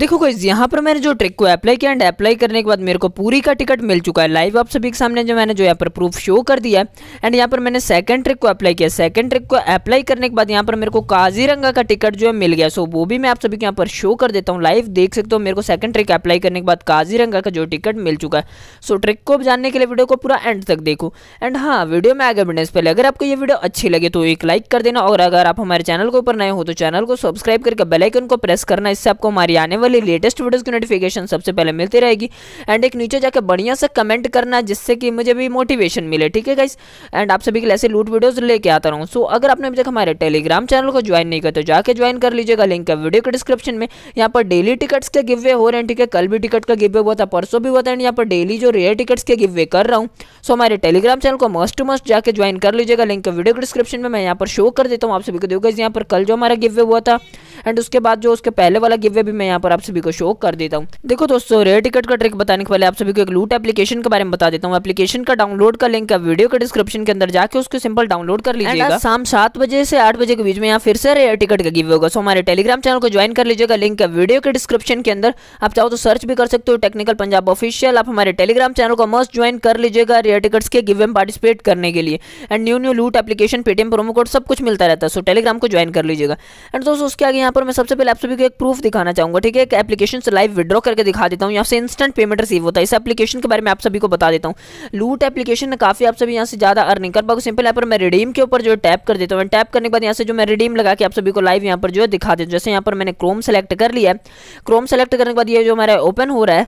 देखो कोई यहाँ पर मैंने जो ट्रिक को अप्लाई किया एंड अप्लाई करने के बाद मेरे को पूरी का टिकट मिल चुका है लाइव आप सभी के सामने जो मैंने जो यहाँ पर प्रूफ शो कर दिया है एंड यहाँ पर मैंने सेकंड ट्रिक को अप्लाई किया सेकंड ट्रिक को अप्लाई करने के बाद यहाँ पर मेरे को काजीरंगा का टिकट जो है मिल गया सो वो भी मैं आप सभी के यहाँ पर शो कर देता हूँ लाइव देख सकते हो मेरे को सेकंड ट्रिक अप्लाई करने के बाद काजीरंगा का जो टिकट मिल चुका है सो ट्रिक को जानने के लिए वीडियो को पूरा एंड तक देखो एंड हाँ वीडियो में आगे बढ़ने से पहले अगर आपको ये वीडियो अच्छी लगे तो एक लाइक कर देना और अगर आप हमारे चैनल के ऊपर नए हो तो चैनल को सब्सक्राइब करके बेलाइकन को प्रेस करना इससे आपको हमारी आने वाली लेटेस्ट वीडियोज़ की नोटिफिकेशन सबसे पहले मिलती रहेगी एंड एक नीचे जाकर बढ़िया सा कमेंट करना जिससे कि मुझे भी मोटिवेशन मिले ठीक है गाइस एंड आप सभी के लिए ऐसे लूट वीडियोज़ लेके आता रहूँ सो अगर आपने अभी तक हमारे टेलीग्राम चैनल को ज्वाइन नहीं किया तो जाकर ज्वाइन कर लीजिएगा लिंक है वीडियो के डिस्क्रिप्शन में यहाँ पर डेली टिकट्स के गिव वे हो रहे हैं ठीक है कल भी टिकट का गिव वे हुआ था परसों भी हुआ था एंड यहाँ पर डेली जो रेयर टिकट्स के गिव वे कर रहा हूँ सो हमारे टेलीग्राम चैनल को मस्ट टू मस्ट जाकर ज्वाइन कर लीजिएगा लिंक वीडियो के डिस्क्रिप्शन में मैं यहाँ पर शो कर देता हूँ आप सभी को देखो यहाँ पर कल जो हमारा गिव वे हुआ था एंड उसके बाद जो उसके पहले वाला गिव वे भी मैं यहाँ पर और आप सभी को शो कर देता हूँ देखो दोस्तों रेयर टिकट का ट्रिक बताने के पहले आप सभी को एक लूट एप्लीकेशन के बारे में बता देता हूँ एप्लीकेशन का डाउनलोड का लिंक वीडियो के डिस्क्रिप्शन के अंदर जाकर उसको सिंपल डाउनलोड कर लीजिएगा शाम सात बजे से आठ बजे के बीच में यहाँ फिर से रेयर टिकट का गिव होगा सो हमारे टेलीग्राम चैनल को ज्वाइन कर लीजिएगा लिंक वीडियो के डिस्क्रिप्शन के अंदर आप चाहो तो सर्च भी कर सकते हो टेक्निकल पंजाब ऑफिशियल आप हमारे टेलीग्राम चैनल को मस्ट ज्वाइन कर लीजिएगा रेयर टिकट्स के गिव एम पार्टिसिपेट करने के लिए एंड न्यू न्यू लूट एप्लीकेशन पेटीएम प्रोमो कोड सब कुछ मिलता रहता है सो टेलीग्राम को ज्वाइन कर लीजिएगा एंड दोस्तों उसके आगे यहाँ पर मैं सबसे पहले आप सभी को एक प्रूफ दिखाना चाहूंगा ठीक है एक एप्लीकेशन से लाइव विड्रॉ करके दिखा देता हूँ यहाँ से इंस्टेंट पेमेंट रिसीव होता है इस एप्लीकेशन के बारे में आप सभी को बता देता हूँ लूट एप्लीकेशन ने काफ़ी आप सभी यहाँ से ज़्यादा अर्निंग कर पाओ सिंपल यहाँ पर मैं रिडीम के ऊपर जो टैप कर देता हूँ टैप करने के बाद यहाँ से जो मैं रिडीम लगा के आप सभी को लाइव यहाँ पर जो है दिखा देता हूँ जैसे यहाँ पर मैंने क्रोम सेलेक्ट कर लिया है क्रोम सेलेक्ट करने के बाद ये जो हमारा ओपन हो रहा है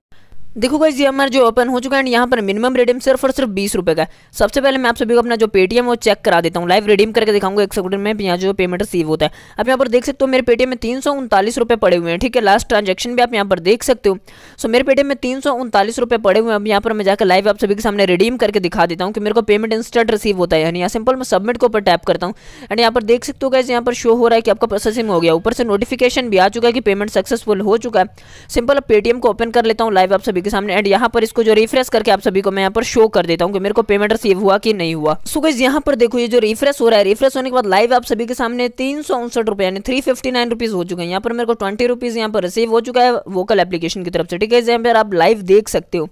देखो गाइज ये हमारा जो ओपन हो चुका है यहाँ पर मिनिमम रिडीम सिर्फ और सिर्फ बीस रुपये का सबसे पहले मैं आप सभी को अपना जो पेटीएम वो चेक करा देता हूँ लाइव रिडीम करके दिखाऊंगा एक सेकंड में यहाँ जो पेमेंट रिसीव होता है आप यहाँ पर देख सकते हो मेरे पेटीएम में तीन सौ उनतालीस रुपये पड़े हुए हैं ठीक है लास्ट ट्रांजेक्शन भी आप यहाँ पर देख सकते हो सो मेरे पेटीएम में तीन सौ उनतालीस रुपये पड़े हुए हैं अब यहाँ पर मैं जाकर लाइव आप सभी के सामने रिडीम करके दिखा देता हूँ कि मेरे को पेमेंट इंस्टेंट रिसीव होता है यानी यहाँ सिंपल मैं सबमिट के ऊपर टैप करता हूँ एंड यहाँ पर देख सकते हो गाइज यहाँ पर शो हो रहा है कि आपका प्रोसेसिंग हो गया ऊपर से नोटिफिकेशन भी आ चुका है कि पेमेंट सक्सेसफुल हो चुका है सिंपल पेटीएम को ओपन कर लेता हूँ लाइव आप सभी के सामने एंड यहाँ पर इसको जो रिफ्रेश करके आप सभी को मैं यहाँ पर शो कर देता हूँ कि मेरे को पेमेंट रिसीव हुआ कि नहीं हुआ सो गई यहाँ पर देखो ये जो रिफ्रेश हो रहा है रिफ्रेश होने के बाद लाइव आप सभी के सामने तीन सौ उनसठ रुपए यानी थ्री फिफ्टी नाइन रुपीज हो चुके हैं यहाँ पर मेरे को ट्वेंटी रुपीज यहाँ पर रिसीव हो चुका है वोकल एप्लीकेशन की तरफ से ठीक है यहाँ पर आप लाइव देख सकते हो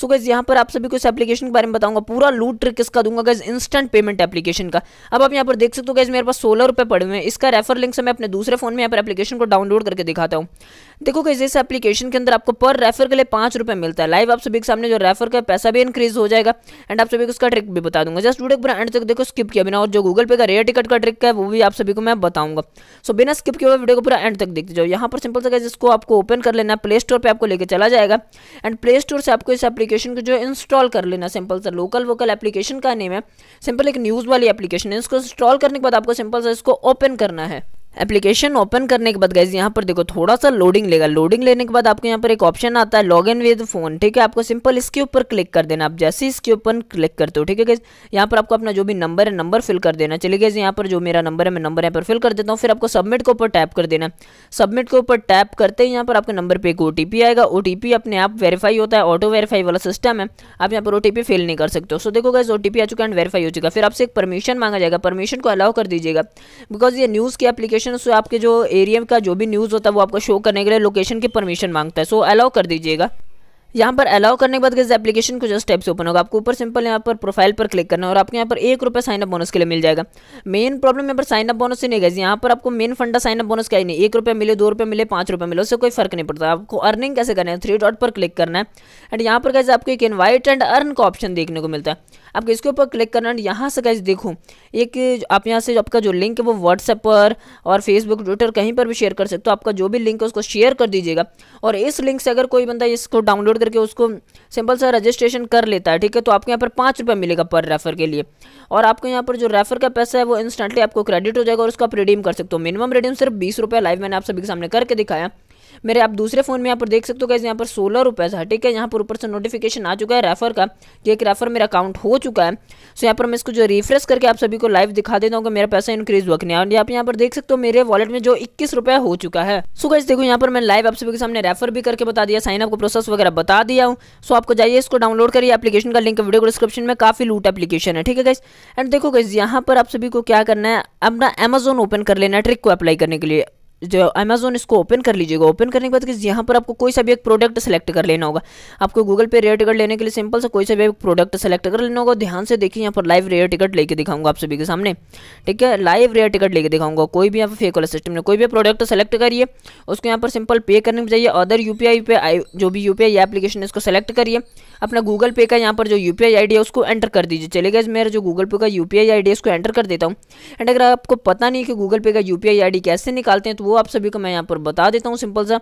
सो गैस यहाँ पर आप सभी को इस एप्लीकेशन के बारे में बताऊंगा पूरा लूट ट्रिक किसका दूंगा गैस इंस्टेंट पेमेंट एप्लीकेशन का अब आप यहाँ पर देख सकते हो गैस मेरे पास सोलह रुपए पड़े हुए हैं इसका रेफर लिंक से मैं अपने दूसरे फोन में यहाँ पर एप्लीकेशन को डाउनलोड करके दिखाता हूँ देखो कैसे इस एप्लीकेशन के अंदर आपको पर रेफर के लिए पाँच रुपये मिलता है लाइव आप सभी के सामने जो रेफर का पैसा भी इंक्रीज हो जाएगा एंड आप सभी को उसका ट्रिक भी बता दूंगा जस्ट वीडियो पूरा एंड तक देखो स्किप किया बिना और जो गूगल पे का रेयर टिकट का ट्रिक है वो भी आप सभी को मैं बताऊंगा सो बिना स्किप किए वीडियो को पूरा एंड तक देखते जाओ यहाँ पर सिंपल सा जिसको आपको ओपन कर लेना है प्ले स्टोर पर आपको लेकर चला जाएगा एंड प्ले स्टोर से आपको इस एप्लीकेशन को जो इंस्टॉल कर लेना सिंपल सा लोकल वोकल एप्लीकेशन का नेम है सिंपल एक न्यूज़ वाली एप्लीकेशन है इसको इंस्टॉल करने के बाद आपको सिंपल सा इसको ओपन करना है एप्लीकेशन ओपन करने के बाद गाइज यहाँ पर देखो थोड़ा सा लोडिंग लेगा लोडिंग लेने के बाद आपको यहाँ पर एक ऑप्शन आता है लॉग इन विद फोन ठीक है आपको सिंपल इसके ऊपर क्लिक कर देना आप जैसे इसके ऊपर क्लिक करते हो ठीक है गाइज यहाँ पर आपको अपना जो भी नंबर है नंबर फिल कर देना चलिए गाइज यहाँ पर जो मेरा नंबर है मैं नंबर यहाँ पर फिल कर देता हूँ फिर आपको सबमिट के ऊपर टैप कर देना सबमिट के ऊपर टैप करते ही यहाँ पर आपके नंबर पर एक ओ आएगा ओ अपने आप वेरीफाई होता है ऑटो वेरीफाई वाला सिस्टम है आप यहाँ पर ओ फिल नहीं कर सकते हो सो देखो गाइज ओ आ चुका एंड वेरीफाई हो चुका फिर आपसे एक परमिशन मांगा जाएगा परमिशन को अलाउ कर दीजिएगा बिकॉज ये न्यूज़ की एप्लीकेशन लोकेशन से आपके जो एरिया का जो भी न्यूज़ होता है वो आपको शो करने के लिए लोकेशन की परमिशन मांगता है सो अलाउ कर दीजिएगा यहाँ पर अलाउ करने के बाद इस एप्लीकेशन को जस्ट स्टेप्स ओपन होगा आपको ऊपर सिंपल यहाँ पर प्रोफाइल पर क्लिक करना है और आपके यहाँ पर एक रुपये साइनअप बोनस के लिए मिल जाएगा मेन प्रॉब्लम यहाँ पर साइनअप बोनस ही नहीं गई यहाँ पर आपको मेन फंडा साइनअप बोनस का ही नहीं एक रुपये मिले दो रुपये मिले पाँच रुपये मिले उससे कोई फर्क नहीं पड़ता आपको अर्निंग कैसे करना है थ्री डॉट पर क्लिक करना है एंड यहाँ पर कैसे आपको एक इन्वाइट एंड अर्न का ऑप्शन देखने को मिलता है आपको इसके ऊपर क्लिक करना यहाँ से गाइज देखो एक आप यहाँ से आपका जो लिंक है वो व्हाट्सएप पर और फेसबुक ट्विटर कहीं पर भी शेयर कर सकते हो आपका जो भी लिंक है उसको शेयर कर दीजिएगा और इस लिंक से अगर कोई बंदा इसको डाउनलोड करके उसको सिंपल सा रजिस्ट्रेशन कर लेता है ठीक है तो आपको यहाँ पर पाँच रुपये मिलेगा पर रेफर के लिए और आपको यहाँ पर जो रेफर का पैसा है वो इंस्टेंटली आपको क्रेडिट हो जाएगा और उसको आप रिडीम कर सकते हो मिनिमम रिडीम सिर्फ बीस रुपये लाइव मैंने आप सभी के सामने करके दिखाया मेरे आप दूसरे फ़ोन में यहाँ पर देख सकते हो कैसे यहाँ पर सोलह रुपये था ठीक है यहाँ पर ऊपर से नोटिफिकेशन आ चुका है रेफर का कि एक रेफर मेरा अकाउंट हो चुका है सो यहाँ पर मैं इसको जो रिफ्रेश करके आप सभी को लाइव दिखा देता हूँ कि मेरा पैसा इंक्रीज हुआ नहीं आप यहाँ पर देख सकते हो मेरे वॉलेट में जो इक्कीस हो चुका है सो कैसे देखो यहाँ पर मैं लाइव आप सभी के सामने रेफर भी करके बता दिया साइनअप का प्रोसेस वगैरह बता दिया हूँ सो आपको जाइए इसको डाउनलोड करिए एप्लीकेशन का लिंक वीडियो को डिस्क्रिप्शन में काफ़ी लूट एप्लीकेशन है ठीक है एंड देखो कैसे यहाँ पर आप सभी को क्या करना है अपना अमेजोन ओपन कर लेना है ट्रिक को अप्लाई करने के लिए जो अमेजोन इसको ओपन कर लीजिएगा ओपन करने के बाद कि यहाँ पर आपको कोई सा भी एक प्रोडक्ट सेलेक्ट कर लेना होगा आपको गूगल पे रेयर टिकट लेने के लिए सिंपल से कोई सा भी एक प्रोडक्ट सेलेक्ट कर लेना होगा ध्यान से देखिए यहाँ पर लाइव रेयर टिकट लेके दिखाऊंगा आप सभी के सामने ठीक है लाइव रेयर टिकट लेके दिखाऊंगा कोई भी यहाँ पर फेक वाला सिस्टम ने कोई भी प्रोडक्ट सेलेक्ट करिए उसको यहाँ पर सिंपल पे करने में जाइए अदर यू पे जो भी यू पी एप्लीकेशन है इसको सेलेक्ट करिए अपना गूगल पे का यहाँ पर जो यू पी है उसको एंटर कर दीजिए चलेगा मेरा जो गूगल पे का यू पी है उसको एंटर कर देता हूँ एंड अगर आपको पता नहीं कि गूगल पे का यू पी कैसे निकालते हैं तो वो आप सभी को मैं यहाँ पर बता देता हूँ सिंपल सा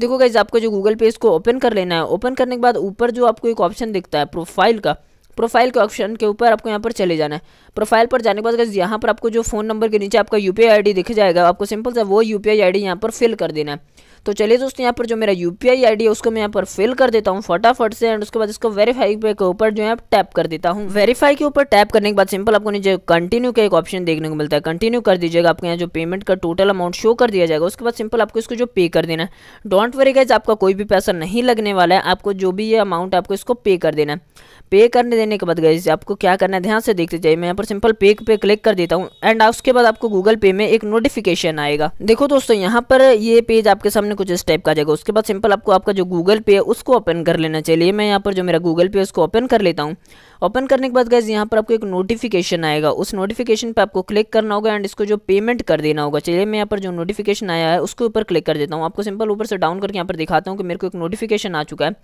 देखो गाइज आपको जो गूगल पे इसको ओपन कर लेना है ओपन करने के बाद ऊपर जो आपको एक ऑप्शन दिखता है प्रोफाइल का प्रोफाइल के ऑप्शन के ऊपर आपको यहाँ पर चले जाना है प्रोफाइल पर जाने के बाद अगर यहाँ पर आपको जो फ़ोन नंबर के नीचे आपका यू पी दिख जाएगा आपको सिंपल सा वो यू पी यहाँ पर फिल कर देना है तो चलिए दोस्तों यहाँ पर जो मेरा यू पी है उसको मैं यहाँ पर फिल कर देता हूँ फटाफट से एंड उसके बाद इसको वेरीफाई के ऊपर जो है टैप कर देता हूँ वेरीफाई के ऊपर टैप करने के बाद सिंपल आपको नीचे कंटिन्यू का एक ऑप्शन देखने को मिलता है कंटिन्यू कर दीजिएगा आपके यहाँ जो पेमेंट का टोटल अमाउंट शो कर दिया जाएगा उसके बाद सिंपल आपको इसको जो पे कर देना है डोंट वरी गाइज आपका कोई भी पैसा नहीं लगने वाला है आपको जो भी ये अमाउंट आपको इसको पे कर देना है पे करने देने के बाद गाइज आपको क्या करना है ध्यान से देखते जाइए मैं यहाँ पर सिंपल पे पे क्लिक कर देता हूँ एंड उसके बाद आपको गूगल पे में एक नोटिफिकेशन आएगा देखो दोस्तों यहाँ पर ये पेज आपके सामने आपने कुछ इस टाइप का आ जाएगा उसके बाद सिंपल आपको आपका जो गूगल पे है उसको ओपन कर लेना चाहिए मैं यहाँ पर जो मेरा गूगल पे है उसको ओपन कर लेता हूँ ओपन करने के बाद गैस यहाँ पर आपको एक नोटिफिकेशन आएगा उस नोटिफिकेशन पर आपको क्लिक करना होगा एंड इसको जो पेमेंट कर देना होगा चलिए मैं यहाँ पर जो नोटिफिकेशन आया है उसके ऊपर क्लिक कर देता हूँ आपको सिंपल ऊपर से डाउन करके यहाँ पर दिखाता हूँ कि मेरे को एक नोटिफिकेशन आ चुका है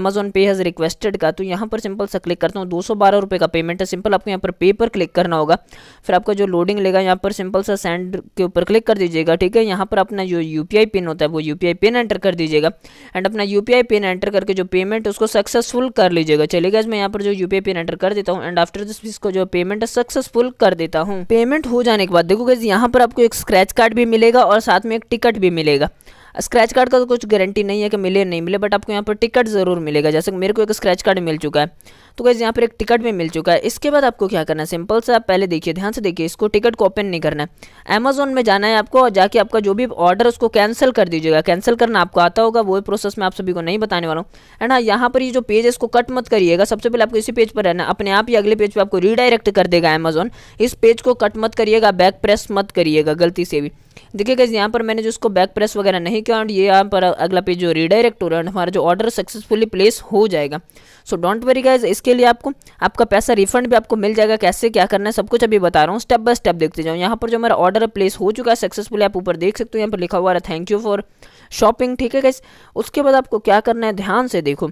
अमेजोन पे हैज़ रिक्वेस्टेड का तो यहाँ पर सिंपल सा क्लिक करता हूँ दो सौ का पेमेंट है सिंपल आपको यहाँ पर पे पर क्लिक करना होगा फिर आपका जो लोडिंग लेगा यहाँ पर सिंपल सा सेंड के ऊपर क्लिक कर दीजिएगा ठीक है यहाँ पर अपना जो यू पिन होता है वो यू पिन एंटर कर दीजिएगा एंड अपना यू पिन एंटर करके जो पेमेंट उसको सक्सेसफुल कर लीजिएगा चलेगा मैं यहाँ पर जो यू पिन एंटर कर देता हूँ एंड आफ्टर दिस इसको जो पेमेंट है सक्सेसफुल कर देता हूँ पेमेंट हो जाने के बाद देखो गैस यहाँ पर आपको एक स्क्रैच कार्ड भी मिलेगा और साथ में एक टिकट भी मिलेगा स्क्रैच कार्ड का तो कुछ गारंटी नहीं है कि मिले नहीं मिले बट आपको यहाँ पर टिकट ज़रूर मिलेगा जैसे मेरे को एक स्क्रैच कार्ड मिल चुका है तो कैसे यहाँ पर एक टिकट भी मिल चुका है इसके बाद आपको क्या करना है सिंपल से आप पहले देखिए ध्यान से देखिए इसको टिकट को ओपन नहीं करना है अमेजोन में जाना है आपको और जाके आपका जो भी ऑर्डर उसको कैंसिल कर दीजिएगा कैंसिल करना आपको आता होगा वो प्रोसेस मैं आप सभी को नहीं बताने वाला हूँ एंड हाँ यहाँ पर ये जो पेज है इसको कट मत करिएगा सबसे पहले आपको इसी पेज पर रहना अपने आप ही अगले पेज पर आपको रीडायरेक्ट कर देगा अमेजोन इस पेज को कट मत करिएगा बैक प्रेस मत करिएगा गलती से भी देखिए गैस यहाँ पर मैंने जो उसको बैक प्रेस वगैरह नहीं किया और ये यहाँ पर अगला पेज जो रिडायरेक्ट हो रहा है हमारा जो ऑर्डर सक्सेसफुली प्लेस हो जाएगा सो डोंट वरी गाइज इसके लिए आपको आपका पैसा रिफंड भी आपको मिल जाएगा कैसे क्या करना है सब कुछ अभी बता रहा हूँ स्टेप बाय स्टेप देखते जाओ यहाँ पर जो हमारा ऑर्डर प्लेस हो चुका है सक्सेसफुली आप ऊपर देख सकते हो यहाँ पर लिखा हुआ है थैंक यू फॉर शॉपिंग ठीक है गाइज उसके बाद आपको क्या करना है ध्यान से देखो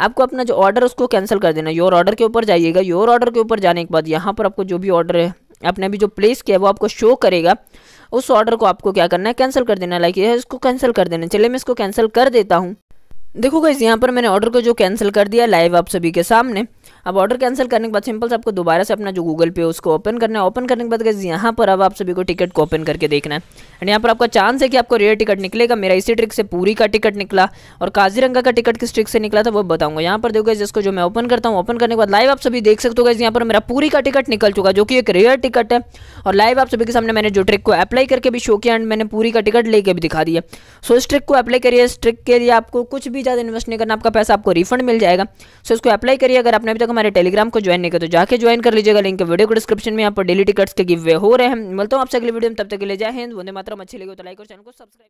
आपको अपना जो ऑर्डर उसको कैंसिल कर देना योर ऑर्डर के ऊपर जाइएगा योर ऑर्डर के ऊपर जाने के बाद यहाँ पर आपको जो भी ऑर्डर है आपने अभी जो प्लेस किया वो आपको शो करेगा उस ऑर्डर को आपको क्या करना है कैंसिल कर देना लाइक यह इसको कैंसिल कर देना चलिए मैं इसको कैंसिल कर देता हूँ देखो गाइज यहाँ पर मैंने ऑर्डर को जो कैंसिल कर दिया लाइव आप सभी के सामने अब ऑर्डर कैंसिल करने के बाद सिंपल से आपको दोबारा से अपना जो गूगल पे उसको ओपन करना है ओपन करने के बाद गैस यहाँ पर अब आप सभी को टिकट को ओपन करके देखना है एंड यहाँ पर आपका चांस है कि आपको रेयर टिकट निकलेगा मेरा इसी ट्रिक से पूरी का टिकट निकला और काजीरंगा का टिकट किस ट्रिक से निकला था वो बताऊंगा यहाँ पर देखोगे जिसको जो मैं ओपन करता हूँ ओपन करने के बाद लाइव आप सभी देख सकते हो गैस यहाँ पर मेरा पूरी का टिकट निकल चुका जो कि एक रेयर टिकट है और लाइव आप सभी के सामने मैंने जो ट्रिक को अप्लाई करके भी शो किया एंड मैंने पूरी का टिकट लेके भी दिखा दिया सो इस ट्रिक को अप्लाई करिए इस ट्रिक के लिए आपको कुछ भी ज़्यादा इन्वेस्ट नहीं करना आपका पैसा आपको रिफंड मिल जाएगा सो इसको अप्लाई करिए अगर आपने तक हमारे टेलीग्राम को ज्वाइन नहीं कर तो जाके ज्वाइन कर लीजिएगा लिंक वीडियो को डिस्क्रिप्शन में यहाँ पर डेली टिकट्स के गिवे हो रहे हैं मिलता हूँ आपसे अगले वीडियो में तब तक के लिए जय हिंद वंदे मातरम अच्छी लगे तो लाइक और चैनल को सब्सक्राइब